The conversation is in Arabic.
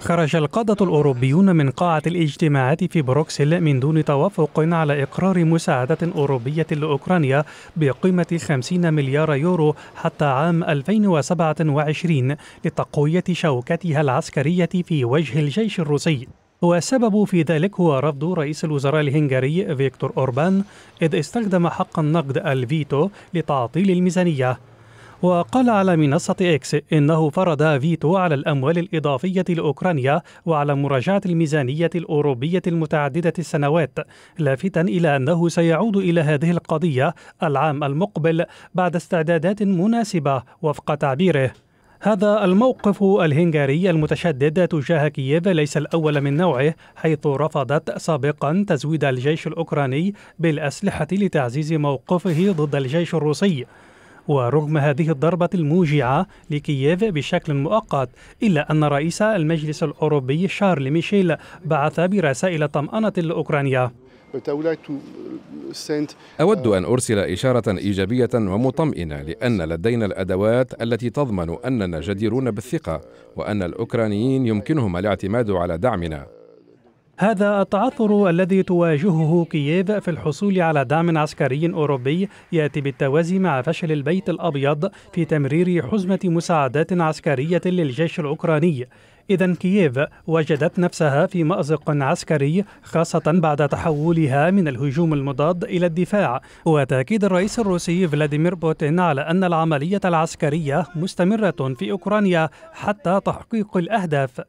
خرج القادة الأوروبيون من قاعة الاجتماعات في بروكسل من دون توافق على إقرار مساعدة أوروبية لأوكرانيا بقيمة 50 مليار يورو حتى عام 2027 لتقوية شوكتها العسكرية في وجه الجيش الروسي والسبب في ذلك هو رفض رئيس الوزراء الهنغاري فيكتور أوربان إذ استخدم حق النقد الفيتو لتعطيل الميزانية وقال على منصة إكس إنه فرض فيتو على الأموال الإضافية لأوكرانيا وعلى مراجعة الميزانية الأوروبية المتعددة السنوات لافتا إلى أنه سيعود إلى هذه القضية العام المقبل بعد استعدادات مناسبة وفق تعبيره هذا الموقف الهنغاري المتشدد تجاه كييف ليس الأول من نوعه حيث رفضت سابقا تزويد الجيش الأوكراني بالأسلحة لتعزيز موقفه ضد الجيش الروسي ورغم هذه الضربة الموجعة لكييف بشكل مؤقت إلا أن رئيس المجلس الأوروبي شارل ميشيل بعث برسائل طمأنة لأوكرانيا أود أن أرسل إشارة إيجابية ومطمئنة لأن لدينا الأدوات التي تضمن أننا جديرون بالثقة وأن الأوكرانيين يمكنهم الاعتماد على دعمنا هذا التعثر الذي تواجهه كييف في الحصول على دعم عسكري أوروبي يأتي بالتوازي مع فشل البيت الأبيض في تمرير حزمة مساعدات عسكرية للجيش الأوكراني إذا كييف وجدت نفسها في مأزق عسكري خاصة بعد تحولها من الهجوم المضاد إلى الدفاع وتأكيد الرئيس الروسي فلاديمير بوتين على أن العملية العسكرية مستمرة في أوكرانيا حتى تحقيق الأهداف